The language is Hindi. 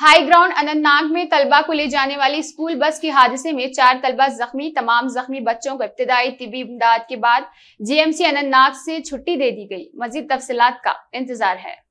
हाई ग्राउंड अनंतनाग में तलबा को ले जाने वाली स्कूल बस के हादसे में चार तलबा जख्मी तमाम जख्मी बच्चों को इब्तदाई तिबी इमदाद के बाद जीएमसी अनंतनाग से छुट्टी दे दी गई मजीद तफसलात का इंतजार है